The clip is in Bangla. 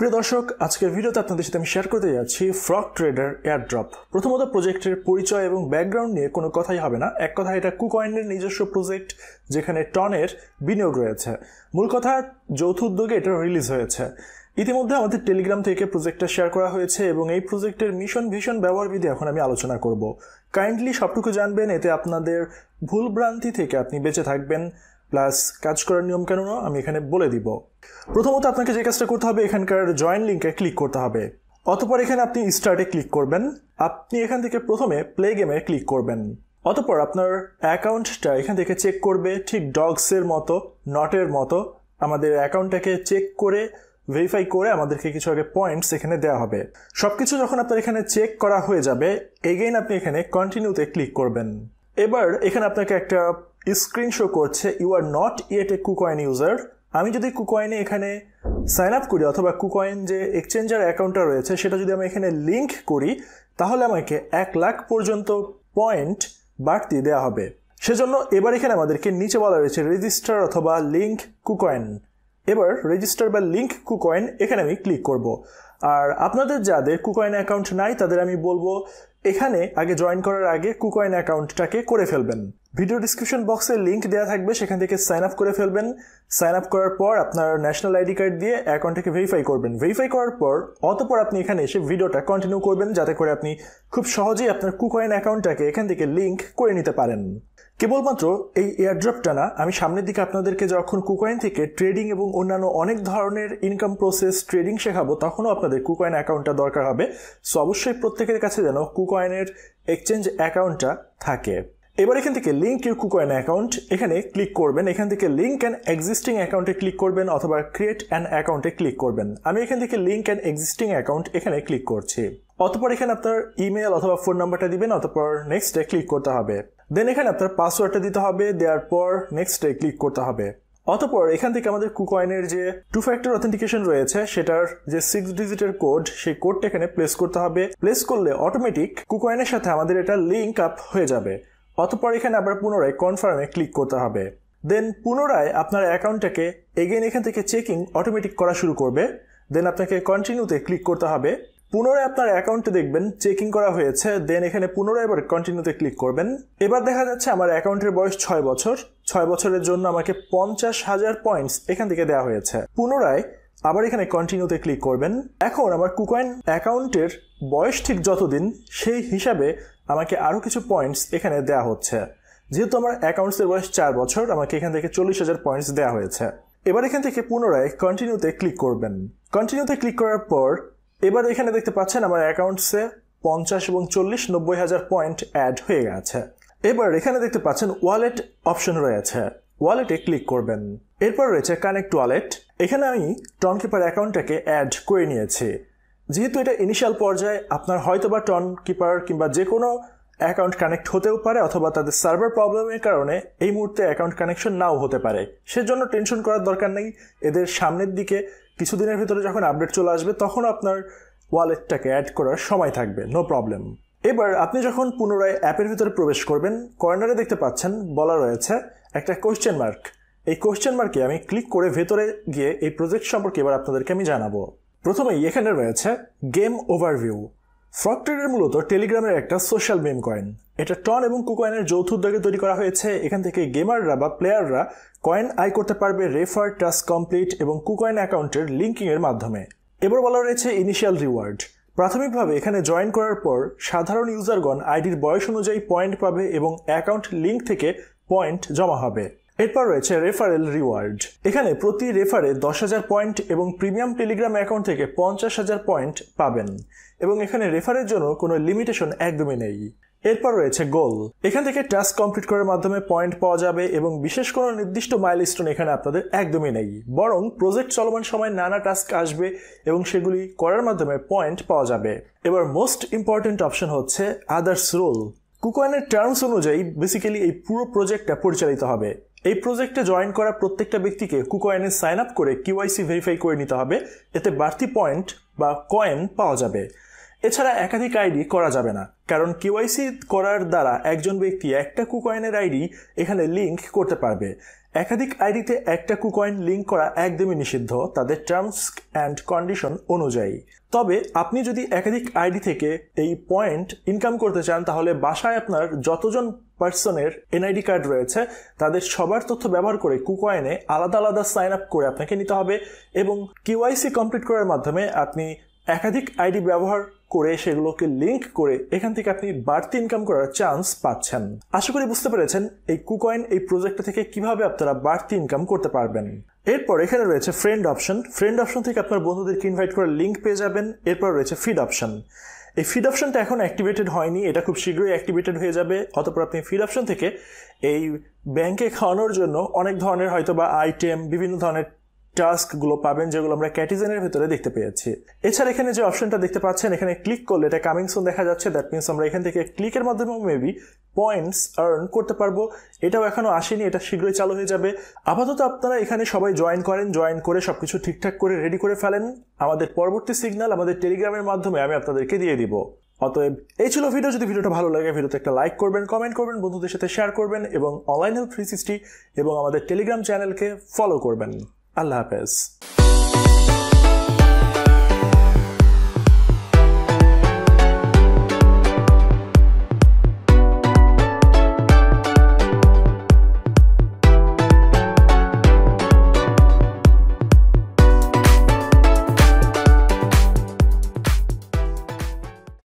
প্রিয় দর্শক আজকের ভিডিওতে আপনাদের সাথে আমি শেয়ার করতে যাচ্ছি ফ্রক ট্রেডার এয়ারড্রপ প্রথমত প্রজেক্টের পরিচয় এবং ব্যাকগ্রাউন্ড নিয়ে কোনো কথাই হবে না এক কথা এটা কুকয়েনের নিজস্ব প্রজেক্ট যেখানে টনের বিনিয়োগ রয়েছে মূল কথা যৌথ উদ্যোগে এটা রিলিজ হয়েছে ইতিমধ্যে আমাদের টেলিগ্রাম থেকে প্রজেক্টটা শেয়ার করা হয়েছে এবং এই প্রজেক্টের মিশন ভীষণ ব্যবহারবিধি এখন আমি আলোচনা করব কাইন্ডলি সবটুকু জানবেন এতে আপনাদের ভুল ভ্রান্তি থেকে আপনি বেঁচে থাকবেন প্লাস কাজ করার নিয়ম কেননা আমি এখানে বলে দিব প্রথমত আপনাকে যে কাজটা করতে হবে এখানকার জয়েন লিঙ্কে ক্লিক করতে হবে অতপর এখানে আপনি স্টার্টে ক্লিক করবেন আপনি এখান থেকে প্রথমে প্লে গেমে ক্লিক করবেন অতপর আপনার অ্যাকাউন্টটা এখান থেকে চেক করবে ঠিক ডগসের মতো নটের মতো আমাদের অ্যাকাউন্টটাকে চেক করে ভেরিফাই করে আমাদেরকে কিছু আগে পয়েন্টস এখানে দেওয়া হবে সব কিছু যখন আপনার এখানে চেক করা হয়ে যাবে এগেইন আপনি এখানে কন্টিনিউতে ক্লিক করবেন এবার এখানে আপনাকে একটা স্ক্রিন শো করছে you are not yet a KuCoin user আমি যদি কুকয়েনে এখানে সাইন আপ করি অথবা কুকয়েন যে এক্সচেঞ্জার অ্যাকাউন্টটা রয়েছে সেটা যদি আমি এখানে লিঙ্ক করি তাহলে আমাকে এক লাখ পর্যন্ত পয়েন্ট বাড়তি দেওয়া হবে সেজন্য এবার এখানে আমাদেরকে নিচে বলা রয়েছে রেজিস্টার অথবা লিঙ্ক কুকয়েন এবার রেজিস্টার বা লিঙ্ক কুকয়েন এখানে আমি ক্লিক করব আর আপনাদের যাদের কুকয়েন অ্যাকাউন্ট নাই তাদের আমি বলবো এখানে আগে জয়েন করার আগে কুকয়েন অ্যাকাউন্টটাকে করে ফেলবেন ভিডিও ডিসক্রিপশন বক্সে লিঙ্ক দেওয়া থাকবে সেখান থেকে সাইন আপ করে ফেলবেন সাইন আপ করার পর আপনার ন্যাশনাল আইডি কার্ড দিয়ে অ্যাকাউন্টটাকে ভেরিফাই করবেন ভেরিফাই করার পর অতপর আপনি এখানে এসে ভিডিওটা কন্টিনিউ করবেন যাতে করে আপনি খুব সহজেই আপনার কুকয়েন অ্যাকাউন্টটাকে এখান থেকে লিঙ্ক করে নিতে পারেন কেবলমাত্র এই এয়ারড্রপটা না আমি সামনের দিকে আপনাদেরকে যখন কুকয়েন থেকে ট্রেডিং এবং অন্যান্য অনেক ধরনের ইনকাম প্রসেস ট্রেডিং শেখাবো তখনও আপনাদের কুকয়েন অ্যাকাউন্টটা দরকার হবে সো অবশ্যই প্রত্যেকের কাছে যেন কুকয়েনের এক্সচেঞ্জ অ্যাকাউন্টটা থাকে এবার এখান থেকে লিঙ্ক ইউর কুকয়েন অ্যাকাউন্ট এখানে ক্লিক করবেন এখান থেকে লিঙ্ক অ্যান্ড এক্সিস্টিং অ্যাকাউন্টে ক্লিক করবেন অথবা ক্রিয়েট অ্যান্ড অ্যাকাউন্টে ক্লিক করবেন আমি এখান থেকে লিঙ্ক অ্যান্ড এক্সিস্টিং অ্যাকাউন্ট এখানে ক্লিক করছি অতপর এখানে আপনার ইমেল অথবা ফোন নাম্বারটা দিবেন অতপর নেক্সটে ক্লিক করতে হবে দেন এখানে আপনার পাসওয়ার্ডটা দিতে হবে দেওয়ার পর নেক্সটে ক্লিক করতে হবে অতপর এখান থেকে আমাদের কুকয়েনের যে টু ফ্যাক্টর অথেন্টিকেশন রয়েছে সেটার যে সিক্স ডিজিটের কোড সেই কোডটা এখানে প্লেস করতে হবে প্লেস করলে অটোমেটিক কুকয়েনের সাথে আমাদের এটা লিঙ্ক আপ হয়ে যাবে অতপর এখানে আবার পুনরায় কনফার্মে ক্লিক করতে হবে দেন পুনরায় আপনার অ্যাকাউন্টটাকে এগেন এখান থেকে চেকিং অটোমেটিক করা শুরু করবে দেন আপনাকে কন্টিনিউতে ক্লিক করতে হবে পুনরায় আপনার অ্যাকাউন্টে দেখবেন চেকিং করা হয়েছে দেন এখানে পুনরায় এবার কন্টিনিউতে ক্লিক করবেন এবার দেখা যাচ্ছে আমার অ্যাকাউন্টের বয়স ছয় বছর ছয় বছরের জন্য আমাকে পঞ্চাশ হাজার পয়েন্টস এখান থেকে দেওয়া হয়েছে পুনরায় আবার এখানে কন্টিনিউতে ক্লিক করবেন এখন আমার কুকয়েন অ্যাকাউন্টের বয়স ঠিক যতদিন সেই হিসাবে আমাকে আরও কিছু পয়েন্টস এখানে দেওয়া হচ্ছে যেহেতু আমার অ্যাকাউন্টসের বয়স চার বছর আমাকে এখান থেকে চল্লিশ হাজার পয়েন্টস দেওয়া হয়েছে এবার এখান থেকে পুনরায় কন্টিনিউতে ক্লিক করবেন কন্টিনিউতে ক্লিক করার পর এবার এখানে দেখতে পাচ্ছেন আমার অ্যাকাউন্টসে পঞ্চাশ এবং চল্লিশ নব্বই হাজার পয়েন্ট অ্যাড হয়ে গেছে এবার এখানে দেখতে পাচ্ছেন ওয়ালেট অপশন রয়েছে ওয়ালেটে ক্লিক করবেন এরপর রয়েছে কানেক্ট ওয়ালেট এখানে আমি টন কিপার অ্যাকাউন্টটাকে অ্যাড করে নিয়েছি যেহেতু এটা ইনিশিয়াল পর্যায়ে আপনার হয়তো বা টন কিপার কিংবা যে কোনো অ্যাকাউন্ট কানেক্ট হতেও পারে অথবা তাদের সার্ভার প্রবলেমের কারণে এই মুহূর্তে অ্যাকাউন্ট কানেকশন নাও হতে পারে সেজন্য টেনশন করার দরকার নেই এদের সামনের দিকে কিছুদিনের ভিতরে যখন আপডেট চলে আসবে তখন আপনার ওয়ালেটটাকে অ্যাড করার সময় থাকবে নো প্রবলেম এবার আপনি যখন পুনরায় অ্যাপের ভিতরে প্রবেশ করবেন কর্নারে দেখতে পাচ্ছেন বলা রয়েছে একটা কোয়েশ্চেন মার্ক এই কোয়েশ্চেন মার্কে আমি ক্লিক করে ভেতরে গিয়ে এই প্রজেক্ট সম্পর্কে এবার আপনাদেরকে আমি জানাবো প্রথমেই এখানে রয়েছে গেম ওভারভিউ ফ্রক ট্রেডার মূলত টেলিগ্রামের একটা সোশ্যাল মেম কয়েন এটা টন এবং কুকয়েনের যৌথ উদ্যোগে তৈরি করা হয়েছে এখান থেকে গেমাররা বা প্লেয়াররা কয়েন আয় করতে পারবে রেফার টাস্ক কমপ্লিট এবং কুকয়েন অ্যাকাউন্টের লিঙ্কিংয়ের মাধ্যমে এবার বলা রয়েছে ইনিশিয়াল রিওয়ার্ড প্রাথমিকভাবে এখানে জয়েন করার পর সাধারণ ইউজারগণ আইডির বয়স অনুযায়ী পয়েন্ট পাবে এবং অ্যাকাউন্ট লিঙ্ক থেকে পয়েন্ট জমা হবে এরপর রয়েছে রেফারেল রিওয়ার্ড এখানে প্রতি রেফারে দশ হাজার পয়েন্ট এবং প্রিমিয়াম টেলিগ্রাম অ্যাকাউন্ট থেকে পঞ্চাশ হাজার পয়েন্ট পাবেন এবং এখানে রেফারের জন্য কোনো লিমিটেশন একদমই নেই এরপর রয়েছে গোল এখান থেকে টাস্ক কমপ্লিট করার মাধ্যমে পয়েন্ট পাওয়া যাবে এবং বিশেষ কোনো নির্দিষ্ট স্টোন এখানে আপনাদের একদমই নেই বরং প্রজেক্ট চলমান সময় নানা টাস্ক আসবে এবং সেগুলি করার মাধ্যমে পয়েন্ট পাওয়া যাবে এবার মোস্ট ইম্পর্টেন্ট অপশন হচ্ছে আদার্স রোল কুকয়েনের টার্মস অনুযায়ী বেসিক্যালি এই পুরো প্রজেক্টটা পরিচালিত হবে এই প্রজেক্টে জয়েন করা প্রত্যেকটা ব্যক্তিকে কুকয়েনে সাইন আপ করে কিউআইসি ভেরিফাই করে নিতে হবে এতে বাড়তি পয়েন্ট বা কয়েন পাওয়া যাবে এছাড়া একাধিক আইডি করা যাবে না কারণ কেওয়াইসি করার দ্বারা একজন ব্যক্তি একটা কুকয়েনের আইডি এখানে লিঙ্ক করতে পারবে একাধিক আইডিতে একটা কুকয়েন লিঙ্ক করা একদমই নিষিদ্ধ তাদের টার্মস অ্যান্ড কন্ডিশন অনুযায়ী তবে আপনি যদি একাধিক আইডি থেকে এই পয়েন্ট ইনকাম করতে চান তাহলে বাসায় আপনার যতজন পার্সনের এনআইডি কার্ড রয়েছে তাদের সবার তথ্য ব্যবহার করে কুকয়েনে আলাদা আলাদা সাইন আপ করে আপনাকে নিতে হবে এবং কিউআইসি কমপ্লিট করার মাধ্যমে আপনি একাধিক আইডি ব্যবহার করে সেগুলোকে লিঙ্ক করে এখান থেকে আপনি বাড়তি ইনকাম করার চান্স পাচ্ছেন আশা করি বুঝতে পেরেছেন এই কুকয়েন এই প্রজেক্টটা থেকে কিভাবে আপনারা বাড়তি ইনকাম করতে পারবেন এরপর এখানে রয়েছে ফ্রেন্ড অপশন ফ্রেন্ড অপশন থেকে আপনার বন্ধুদেরকে ইনভাইট করে লিঙ্ক পেয়ে যাবেন এরপর রয়েছে ফিড অপশন এই ফিড অপশনটা এখন অ্যাক্টিভেটেড হয়নি এটা খুব শীঘ্রই অ্যাক্টিভেটেড হয়ে যাবে অতপর আপনি ফিড অপশন থেকে এই ব্যাংকে খাওয়ানোর জন্য অনেক ধরনের হয়তো বা আইটেম বিভিন্ন ধরনের টাস্কগুলো পাবেন যেগুলো আমরা ক্যাটিজেনের ভিতরে দেখতে পেয়েছি এছাড়া এখানে যে অপশনটা দেখতে পাচ্ছেন এখানে ক্লিক করলে এটা কামিং সুন দেখা যাচ্ছে দ্যাট মিনস আমরা এখান থেকে ক্লিকের মাধ্যমে মেবি পয়েন্টস আর্ন করতে পারবো এটাও এখনো আসেনি এটা শীঘ্রই চালু হয়ে যাবে আপাতত আপনারা এখানে সবাই জয়েন করেন জয়েন করে সবকিছু ঠিকঠাক করে রেডি করে ফেলেন আমাদের পরবর্তী সিগন্যাল আমাদের টেলিগ্রামের মাধ্যমে আমি আপনাদেরকে দিয়ে দিব অতএব এই ছিল ভিডিও যদি ভিডিওটা ভালো লাগে ভিডিওতে একটা লাইক করবেন কমেন্ট করবেন বন্ধুদের সাথে শেয়ার করবেন এবং অনলাইন হেলথ থ্রি সিক্সটি এবং আমাদের টেলিগ্রাম চ্যানেলকে ফলো করবেন Alabes.